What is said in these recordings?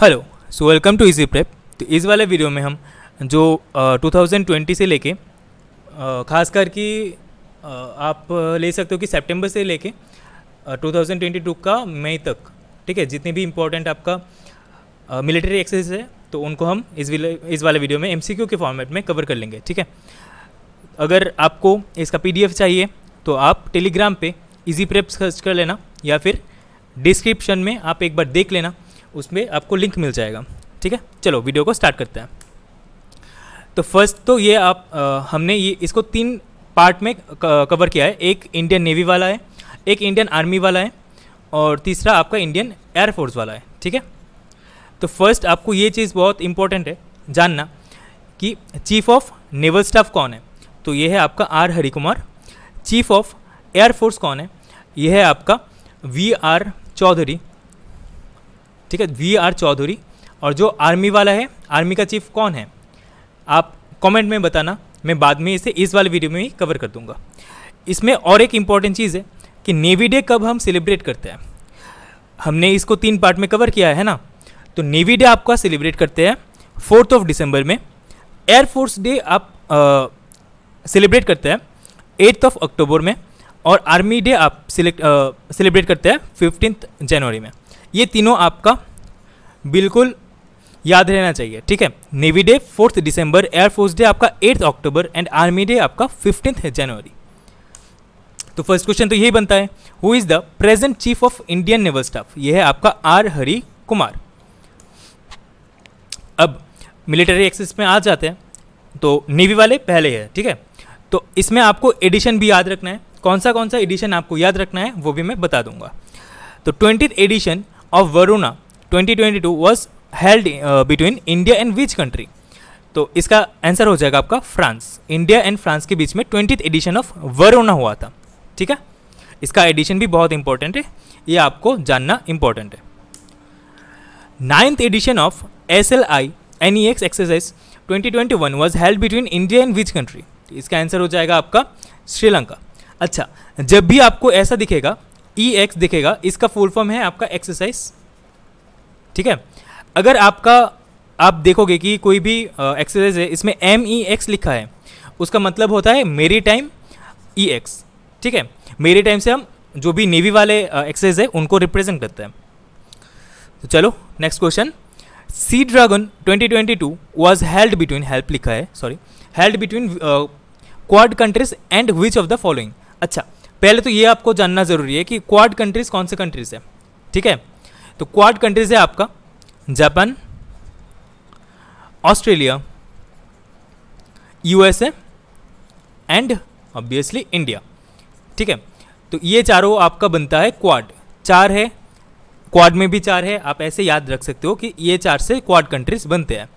hello so welcome to easy prep तो इस वाले वीडियो में हम जो uh, 2020 से लेके ख़ास करके आप ले सकते हो कि सितंबर से लेके 2022 का मई तक ठीक है जितने भी इम्पोर्टेंट आपका मिलिट्री एक्सरसाइज है तो उनको हम इस इस वाले वीडियो में एम के फॉर्मेट में कवर कर लेंगे ठीक है अगर आपको इसका पी चाहिए तो आप टेलीग्राम पर ईजी प्रेप सर्च कर लेना या फिर डिस्क्रिप्शन में आप एक बार देख लेना उसमें आपको लिंक मिल जाएगा ठीक है चलो वीडियो को स्टार्ट करते हैं तो फर्स्ट तो ये आप आ, हमने ये इसको तीन पार्ट में कवर किया है एक इंडियन नेवी वाला है एक इंडियन आर्मी वाला है और तीसरा आपका इंडियन एयरफोर्स वाला है ठीक है तो फर्स्ट आपको ये चीज़ बहुत इंपॉर्टेंट है जानना कि चीफ ऑफ नेवल स्टाफ कौन है तो ये है आपका R Harikumar chief of air force कौन है यह है आपका वी आर चौधरी ठीक है वी आर चौधरी और जो आर्मी वाला है आर्मी का चीफ कौन है आप कमेंट में बताना मैं बाद में इसे इस वाले वीडियो में ही कवर कर दूंगा इसमें और एक इम्पॉर्टेंट चीज़ है कि नेवी डे कब हम सेलिब्रेट करते हैं हमने इसको तीन पार्ट में कवर किया है ना तो नेवी डे आपका सेलिब्रेट करते हैं फोर्थ ऑफ दिसंबर में एयरफोर्स डे आप सेलिब्रेट करते हैं एट्थ ऑफ अक्टूबर में और आर्मी डे आप सेलिब्रेट करते हैं फिफ्टीन जनवरी में ये तीनों आपका बिल्कुल याद रहना चाहिए ठीक है नेवी डे फोर्थ दिसंबर एयरफोर्स डे आपका एट्थ अक्टूबर एंड आर्मी डे आपका फिफ्टींथ जनवरी तो फर्स्ट क्वेश्चन तो यही बनता है who is the present chief of Indian naval staff यह है आपका आर हरी कुमार अब मिलिट्री एक्सेस में आ जाते हैं तो नेवी वाले पहले है ठीक है तो इसमें आपको एडिशन भी याद रखना है कौन सा कौन सा एडिशन आपको याद रखना है वो भी मैं बता दूंगा तो twenty edition of Varuna 2022 was held between India and which country तो इसका आंसर हो जाएगा आपका फ्रांस इंडिया एंड फ्रांस के बीच में ट्वेंटी एडिशन ऑफ वरोना हुआ था ठीक है इसका एडिशन भी बहुत इंपॉर्टेंट है ये आपको जानना इंपॉर्टेंट है ninth edition of S L I N E X exercise twenty twenty one was held between India and which country इसका आंसर हो जाएगा आपका श्रीलंका अच्छा जब भी आपको ऐसा दिखेगा ई e एक्स दिखेगा इसका फुल फॉर्म है आपका एक्सरसाइज ठीक है अगर आपका आप देखोगे कि कोई भी एक्सरसाइज है इसमें एम ई एक्स लिखा है उसका मतलब होता है मेरी टाइम ई एक्स ठीक है मेरी टाइम से हम जो भी नेवी वाले एक्सरसाइज है उनको रिप्रेजेंट करते हैं तो चलो next question sea dragon 2022 was held between help लिखा है sorry held between quad countries and which of the following अच्छा पहले तो ये आपको जानना ज़रूरी है कि क्वाड कंट्रीज़ कौन से कंट्रीज़ है ठीक है तो क्वाड कंट्रीज़ है आपका Japan Australia USA and obviously India ठीक है तो ये चारों आपका बनता है क्वाड चार है क्वाड में भी चार है आप ऐसे याद रख सकते हो कि ये चार से क्वाड कंट्रीज बनते हैं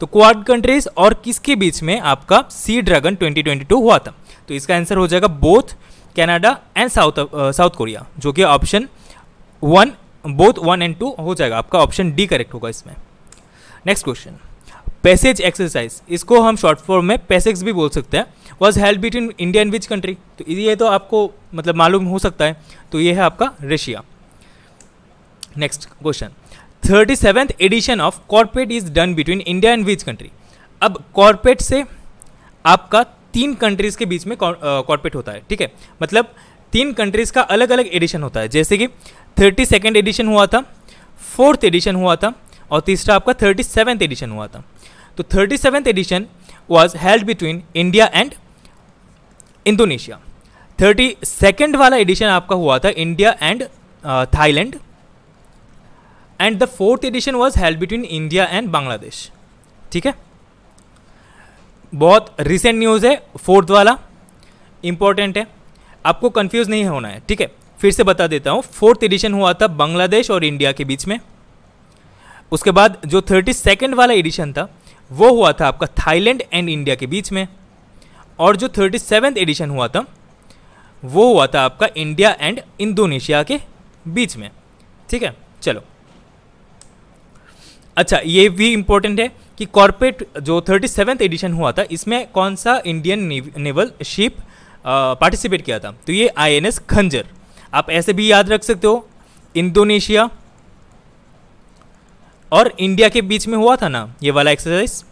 तो क्वाड कंट्रीज और किसके बीच में आपका सी ड्रैगन 2022 हुआ था तो इसका आंसर हो जाएगा both Canada and south south Korea जो कि option one both one and two हो जाएगा आपका ऑप्शन डी करेक्ट होगा इसमें नेक्स्ट क्वेश्चन पैसेज एक्सरसाइज इसको हम शॉर्ट फॉर्म में पैसेज भी बोल सकते हैं was help between India and which country तो ये तो आपको मतलब मालूम हो सकता है तो ये है आपका Russia next question thirty seventh edition of CORPAT is done between India and which country अब कॉर्पोरेट से आपका तीन कंट्रीज़ के बीच में कॉर्पेट होता है ठीक है मतलब तीन कंट्रीज़ का अलग अलग एडिशन होता है जैसे कि थर्टी सेकेंड एडिशन हुआ था फोर्थ एडिशन हुआ था और तीसरा आपका थर्टी सेवेंथ एडिशन हुआ था तो thirty seventh edition was held between India and Indonesia thirty second वाला एडिशन आपका हुआ था India and Thailand and the fourth edition was held between India and Bangladesh ठीक है बहुत रिसेंट न्यूज़ है फोर्थ वाला इंपॉर्टेंट है आपको कंफ्यूज नहीं होना है ठीक है फिर से बता देता हूँ फोर्थ एडिशन हुआ था बांग्लादेश और इंडिया के बीच में उसके बाद जो थर्टी सेकेंड वाला एडिशन था वो हुआ था आपका थाईलैंड एंड इंडिया के बीच में और जो थर्टी सेवेंथ एडिशन हुआ था वो हुआ था आपका इंडिया एंड इंडोनेशिया के बीच में ठीक है चलो अच्छा ये भी इम्पोर्टेंट है कि कॉर्पोरेट जो थर्टी सेवेंथ एडिशन हुआ था इसमें कौन सा इंडियन नेवल शिप पार्टिसिपेट किया था तो ये आईएनएस खंजर आप ऐसे भी याद रख सकते हो इंडोनेशिया और इंडिया के बीच में हुआ था ना ये वाला एक्सरसाइज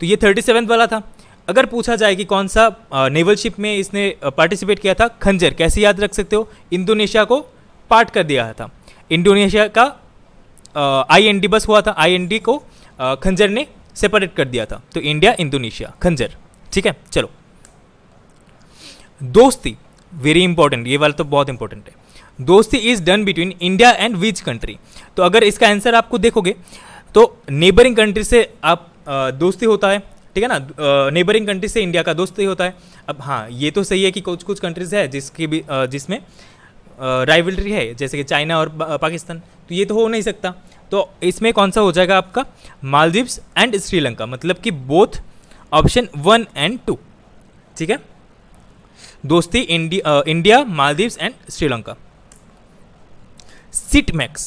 तो ये थर्टी सेवेंथ वाला था अगर पूछा जाए कि कौन सा नेवल शिप में इसने पार्टिसिपेट किया था खंजर कैसे याद रख सकते हो इंडोनेशिया को पार्ट कर दिया था इंडोनेशिया का आई एन डी बस हुआ था आई एन डी को आ, खंजर ने सेपरेट कर दिया था तो इंडिया इंडोनेशिया खंजर ठीक है चलो दोस्ती वेरी इंपॉर्टेंट ये वाला तो बहुत इंपॉर्टेंट है Dosti is done between India and which country तो अगर इसका आंसर आपको देखोगे तो नेबरिंग कंट्री से आप दोस्ती होता है ठीक है ना नेबरिंग कंट्री से इंडिया का दोस्ती होता है अब हाँ ये तो सही है कि कुछ कुछ कंट्रीज है जिसकी भी जिसमें राइवलरी है जैसे कि चाइना और पाकिस्तान तो ये तो हो नहीं सकता तो इसमें कौन सा हो जाएगा आपका मालदीव्स एंड श्रीलंका मतलब कि both option one and two ठीक है दोस्ती India India Maldives and Sri Lanka SITMEX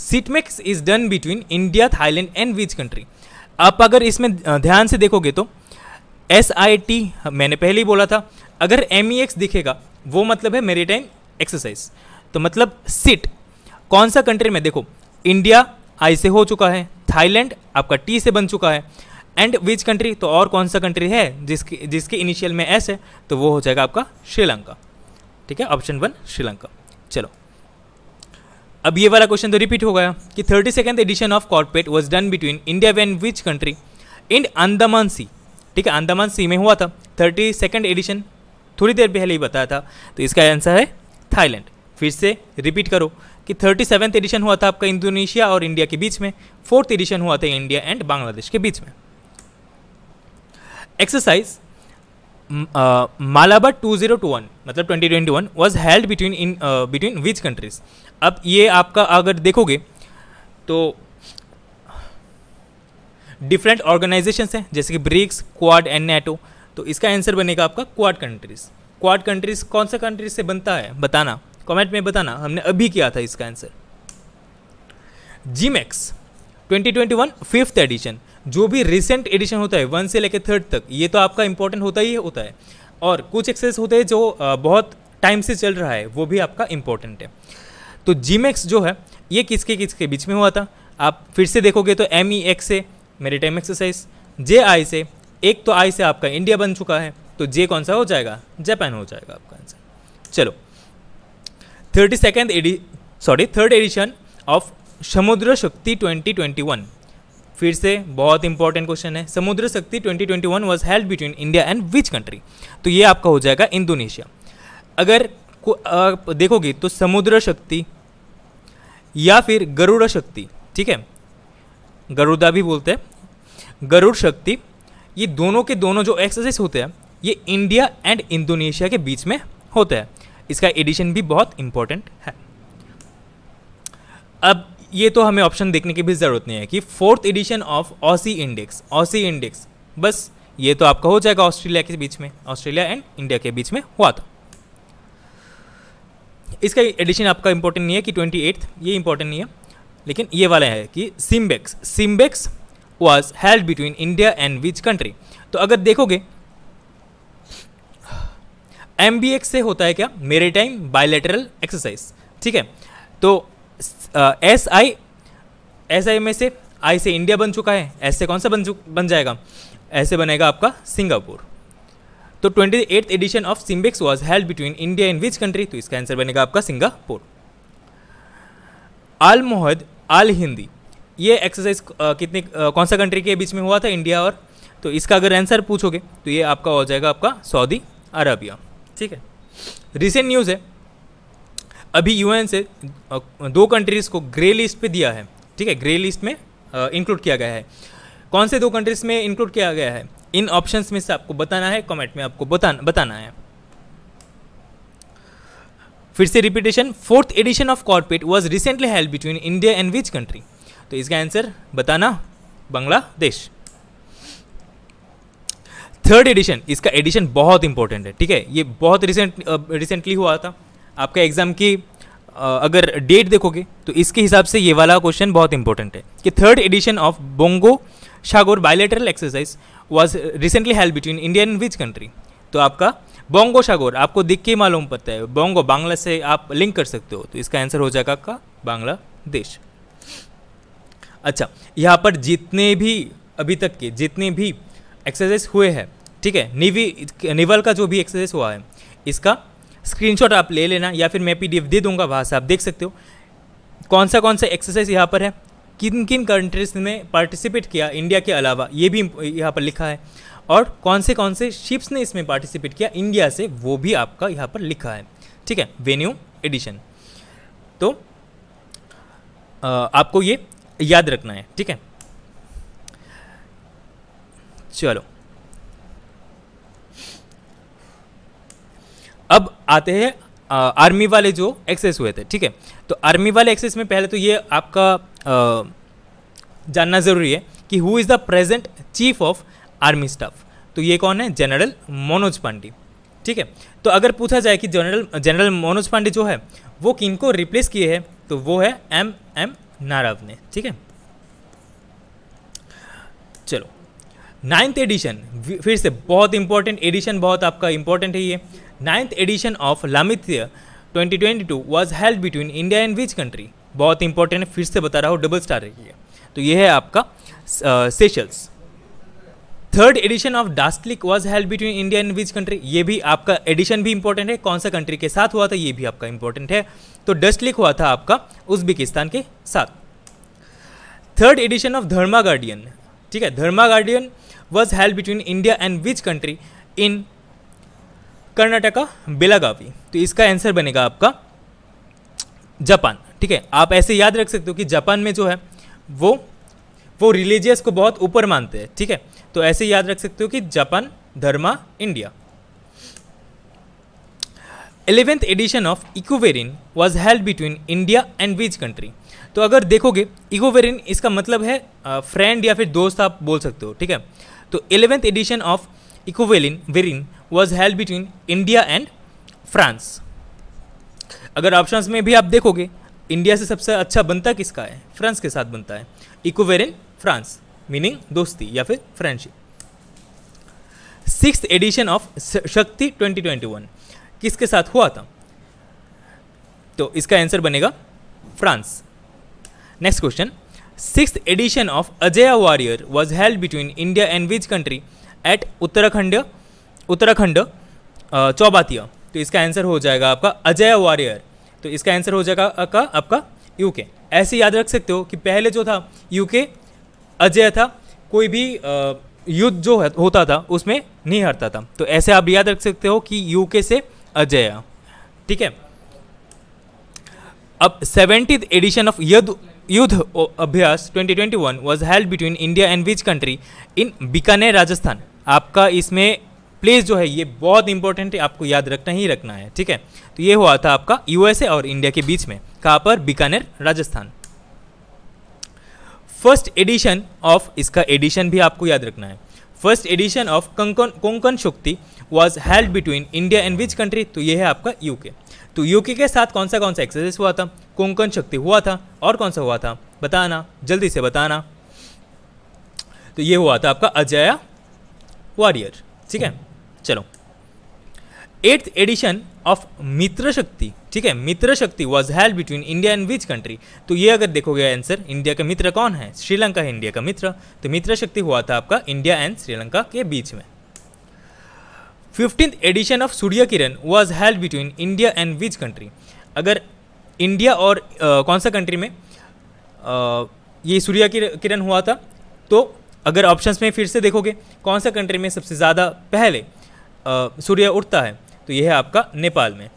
SITMEX is done between India Thailand and which country आप अगर इसमें ध्यान से देखोगे तो एस आई टी मैंने पहले ही बोला था अगर एम ई एक्स दिखेगा वो मतलब है मेरी टाइम एक्सरसाइज तो मतलब सिट कौन सा कंट्री में देखो इंडिया आई से हो चुका है थाईलैंड आपका टी से बन चुका है एंड विच कंट्री तो और कौन सा कंट्री है जिसके जिसके इनिशियल में एस है तो वो हो जाएगा आपका श्रीलंका ठीक है ऑप्शन वन श्रीलंका चलो अब ये वाला क्वेश्चन तो रिपीट हो गया कि thirty second edition of CORPAT was done between India and which country in Andaman sea ठीक है अंदमान सी में हुआ था थर्टी सेकेंड एडिशन थोड़ी देर पहले ही बताया था तो इसका आंसर है थाईलैंड फिर से रिपीट करो कि थर्टी सेवेंथ एडिशन हुआ था आपका इंडोनेशिया और इंडिया के बीच में फोर्थ एडिशन हुआ था इंडिया एंड बांग्लादेश के बीच में एक्सरसाइज मालाबा वन मतलब one was held between in between which countries अब ये आपका अगर देखोगे तो डिफरेंट ऑर्गेनाइजेशन हैं जैसे कि ब्रिक्स क्वाड एंड नेटो तो इसका आंसर बनेगा आपका क्वाड कंट्रीज़ क्वाड कंट्रीज कौन सा कंट्री से बनता है बताना कमेंट में बताना हमने अभी किया था इसका आंसर जीमैक्स 2021 फिफ्थ एडिशन जो भी रिसेंट एडिशन होता है वन से लेकर थर्ड तक ये तो आपका इंपॉर्टेंट होता ही होता है और कुछ एक्सेस होते हैं जो बहुत टाइम से चल रहा है वो भी आपका इंपॉर्टेंट है तो जीमैक्स जो है ये किसके किसके बीच में हुआ था आप फिर से देखोगे तो एम ई एक्स से मेरी टाइम एक्सरसाइज जे आई से एक तो आई से आपका इंडिया बन चुका है तो जे कौन सा हो जाएगा जापान हो जाएगा आपका आंसर चलो थर्टी सेकेंड एडि sorry third edition of Samudra Shakti 2021 फिर से बहुत इंपॉर्टेंट क्वेश्चन है Samudra Shakti 2021 was held between India and which country तो ये आपका हो जाएगा इंडोनेशिया अगर आप देखोगे तो समुद्र शक्ति या फिर गरुड़ शक्ति ठीक है गरुड़ा भी बोलते हैं गरुड़ शक्ति ये दोनों के दोनों जो एक्सरसाइज होते हैं ये इंडिया एंड इंडोनेशिया के बीच में होता है इसका एडिशन भी बहुत इंपॉर्टेंट है अब ये तो हमें ऑप्शन देखने की भी ज़रूरत नहीं है कि fourth edition of AUSINDEX AUSINDEX बस ये तो आपका हो जाएगा ऑस्ट्रेलिया के बीच में ऑस्ट्रेलिया एंड इंडिया के बीच में हुआ था इसका एडिशन आपका इंपॉर्टेंट नहीं है कि ट्वेंटी एट्थ ये इंपॉर्टेंट नहीं है लेकिन ये वाला है कि SIMBEX SIMBEX was held between India and which country तो अगर देखोगे एम से होता है क्या मेरे टाइम बायोलेटरल एक्सरसाइज ठीक है तो एस आई एस आई में से आई से इंडिया बन चुका है एस से कौन सा बन बन जाएगा ऐसे बनेगा आपका सिंगापुर तो twenty eighth edition of SIMBEX was held between India and which country तो इसका आंसर बनेगा आपका सिंगापुर आल मोहद आल हिंदी ये एक्सरसाइज कितने कौन सा कंट्री के बीच में हुआ था इंडिया और तो इसका अगर आंसर पूछोगे तो ये आपका हो जाएगा आपका सऊदी अरबिया ठीक है रिसेंट न्यूज़ है अभी यूएन से दो कंट्रीज़ को ग्रे लिस्ट पे दिया है ठीक है ग्रे लिस्ट में इंक्लूड किया गया है कौन से दो कंट्रीज़ में इंक्लूड किया गया है इन ऑप्शंस में से आपको बताना है कमेंट में आपको बताना बताना है फिर से repetition fourth edition of CORPAT was recently held between India and which country तो इसका आंसर बताना बांग्लादेश थर्ड एडिशन इसका एडिशन बहुत इंपॉर्टेंट है ठीक है ये बहुत रिसेंट रिसेंटली हुआ था आपका एग्ज़ाम की अगर डेट देखोगे तो इसके हिसाब से ये वाला क्वेश्चन बहुत इंपॉर्टेंट है कि third edition of Bongosagar bilateral exercise was recently held between India and which country तो आपका बोंगो शागोर आपको दिख के मालूम पड़ता है बोंगो बांग्ला से आप लिंक कर सकते हो तो इसका आंसर हो जाएगा आपका बांग्लादेश अच्छा यहाँ पर जितने भी अभी तक के जितने भी एक्सरसाइज हुए हैं ठीक है निवी निवल का जो भी एक्सरसाइज हुआ है इसका स्क्रीनशॉट आप ले लेना या फिर मैं पीडीएफ दे दूंगा वहाँ से आप देख सकते हो कौन सा कौन सा एक्सरसाइज यहाँ पर है किन किन कंट्रीज ने पार्टिसिपेट किया इंडिया के अलावा ये भी यहाँ पर लिखा है और कौन से कौन से शिप्स ने इसमें पार्टिसिपेट किया इंडिया से वो भी आपका यहाँ पर लिखा है ठीक है वेन्यू एडिशन तो आ, आपको ये याद रखना है ठीक है चलो अब आते हैं आर्मी वाले जो एक्सेस हुए थे ठीक है तो आर्मी वाले एक्सेस में पहले तो ये आपका आ, जानना ज़रूरी है कि who is the present chief of army staff तो ये कौन है जनरल मनोज पांडे ठीक है तो अगर पूछा जाए कि जनरल जनरल मनोज पांडे जो है वो किन को रिप्लेस किए हैं तो वो है एम एम नाराव ने ठीक है चलो नाइन्थ एडिशन फिर से बहुत इंपॉर्टेंट एडिशन बहुत आपका इंपॉर्टेंट है ये ninth edition of Lamitiye 2022 was held between India and which country बहुत इंपॉर्टेंट है फिर से बता रहा हूँ डबल स्टार है ये तो ये है आपका Seychelles third edition of Dustlik was held between India and which country ये भी आपका एडिशन भी इंपॉर्टेंट है कौन सा कंट्री के साथ हुआ था ये भी आपका इंपॉर्टेंट है तो डस्टलिक हुआ था आपका उज्बेकिस्तान के साथ third edition of Dharma guardian ठीक है Dharma guardian was held between India and which country in Karnataka Belagavi तो इसका आंसर बनेगा आपका जापान ठीक है आप ऐसे याद रख सकते हो कि जापान में जो है वो वो रिलीजियस को बहुत ऊपर मानते हैं ठीक है तो ऐसे याद रख सकते हो कि Japan Dharma India eleventh edition of Ekuverin was held between India and which country तो अगर देखोगे इकोवेरिन इसका मतलब है फ्रेंड या फिर दोस्त आप बोल सकते हो ठीक है तो इलेवेंथ एडिशन ऑफ इकोवेलिन वेरिन was held between India and France अगर ऑप्शंस में भी आप देखोगे इंडिया से सबसे अच्छा बनता किसका है फ्रांस के साथ बनता है इकोवेरिन फ्रांस मीनिंग दोस्ती या फिर फ्रेंडशिप सिक्स एडिशन ऑफ शक्ति 2021 किसके साथ हुआ था तो इसका आंसर बनेगा France next question six edition of Ajeya warrior was held between India and which country at Uttarakhand Uttarakhand Chaubatia तो इसका आंसर हो जाएगा आपका अजय वॉरियर तो इसका आंसर हो जाएगा आपका आपका यूके ऐसे याद रख सकते हो कि पहले जो था यूके अजय था कोई भी uh, युद्ध जो होता था उसमें नहीं हारता था तो ऐसे आप याद रख सकते हो कि यूके से अजय ठीक है अब सेवेंटी एडिशन ऑफ यद Yudh Abhyas 2021 was held between India and which country in Bikaner Rajasthan आपका इसमें प्लेस जो है ये बहुत इंपॉर्टेंट है आपको याद रखना ही रखना है ठीक है तो ये हुआ था आपका यूएसए और इंडिया के बीच में कहाँ पर Bikaner Rajasthan first edition of इसका एडिशन भी आपको याद रखना है first edition of Konkan Konkan Shakti was held between India and which country तो ये है आपका यूके तो यूके के साथ कौन सा कौन सा एक्सरसाइज हुआ था कोंकण शक्ति हुआ था और कौन सा हुआ था बताना जल्दी से बताना तो ये हुआ था आपका अजया वॉरियर ठीक है चलो एट्थ एडिशन ऑफ मित्र शक्ति ठीक है Mitra Shakti was held between India and which country तो ये अगर देखोगे आंसर इंडिया का मित्र कौन है श्रीलंका है इंडिया का मित्र तो मित्र शक्ति हुआ था आपका इंडिया एंड श्रीलंका के बीच में fifteenth edition of Surya Kiran was held between India and which country अगर इंडिया और आ, कौन सा कंट्री में आ, ये सूर्य किरण हुआ था तो अगर ऑप्शंस में फिर से देखोगे कौन सा कंट्री में सबसे ज़्यादा पहले सूर्य उठता है तो यह है आपका नेपाल में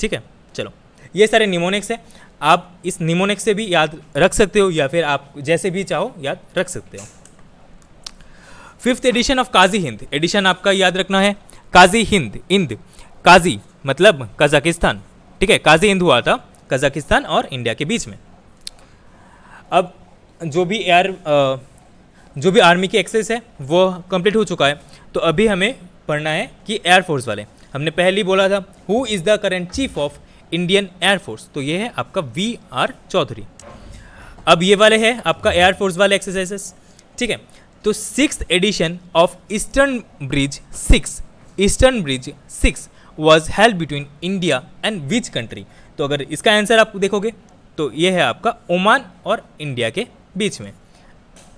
ठीक है चलो ये सारे निमोनिक्स हैं आप इस निमोनिक्स से भी याद रख सकते हो या फिर आप जैसे भी चाहो याद रख सकते हो fifth edition of KAZIND edition आपका याद रखना है काजी हिंद इंद काजी मतलब कजाकिस्तान ठीक है काजी हिंद हुआ था कजाकिस्तान और इंडिया के बीच में अब जो भी एयर जो भी आर्मी की एक्सेस है वो कंप्लीट हो चुका है तो अभी हमें पढ़ना है कि एयरफोर्स वाले हमने पहले ही बोला था who is the current chief of Indian air force तो ये है आपका वी आर चौधरी अब ये वाले है आपका एयरफोर्स वाले एक्सरसाइजेस ठीक है तो six edition of eastern bridge six eastern bridge six was held between India and which country तो अगर इसका आंसर आप देखोगे तो ये है आपका ओमान और इंडिया के बीच में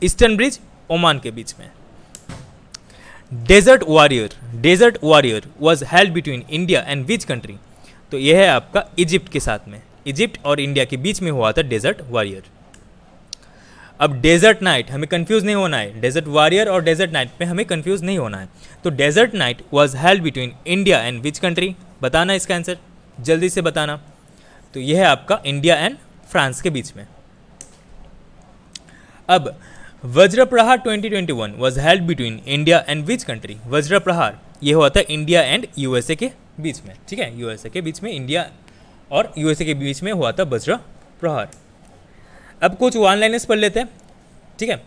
ईस्टर्न ब्रिज ओमान के बीच में desert warrior desert warrior was held between India and which country तो यह है आपका इजिप्ट के साथ में इजिप्ट और इंडिया के बीच में हुआ था डेजर्ट वॉरियर अब डेजर्ट नाइट हमें कंफ्यूज नहीं होना है डेजर्ट वॉरियर और डेजर्ट नाइट में हमें कंफ्यूज नहीं होना है तो desert knight was held between India and which country बताना इसका आंसर जल्दी से बताना तो यह है आपका इंडिया एंड फ्रांस के बीच में अब Vajra Prahar 2021 was held between India and which country Vajra Prahar ये हुआ था इंडिया एंड यूएसए के बीच में ठीक है यूएसए के बीच में इंडिया और यूएसए के बीच में हुआ था वज्र प्रहार अब कुछ वन लाइनर्स पढ़ लेते हैं ठीक है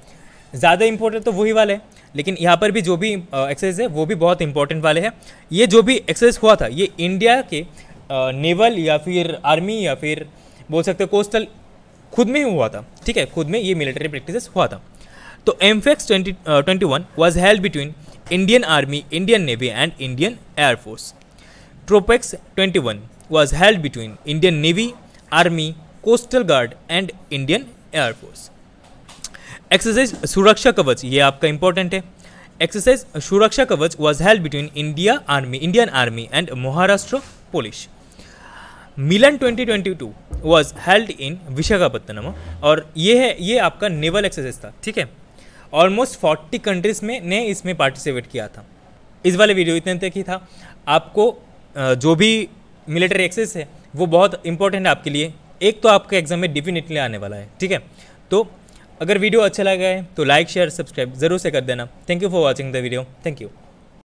ज़्यादा इंपॉर्टेंट तो वही वाले हैं लेकिन यहाँ पर भी जो भी एक्सरसाइज है वो भी बहुत इंपॉर्टेंट वाले हैं ये जो भी एक्सरसाइज हुआ था ये इंडिया के नेवल या फिर आर्मी या फिर बोल सकते कोस्टल खुद में ही हुआ था ठीक है खुद में ये मिलिट्री प्रैक्टिस हुआ था तो AMPHEX twenty twenty one was held between Indian army Indian navy and Indian air force TROPEX twenty one was held between Indian navy army coastal guard and Indian air force exercise Suraksha Kavach ये आपका important है exercise Suraksha Kavach was held between India army Indian army and Maharashtra police Milan 2022 was held in Visakhapatnam और ये है ये आपका naval exercise था ठीक है ऑलमोस्ट फोर्टी कंट्रीज में ने इसमें पार्टिसिपेट किया था इस वाले वीडियो इतने तक ही था आपको जो भी मिलिट्री एक्सरसाइज है वो बहुत इंपॉर्टेंट है आपके लिए एक तो आपके एग्जाम में डेफिनेटली आने वाला है ठीक है तो अगर वीडियो अच्छा लगा है तो लाइक शेयर सब्सक्राइब जरूर से कर देना thank you for watching the video thank you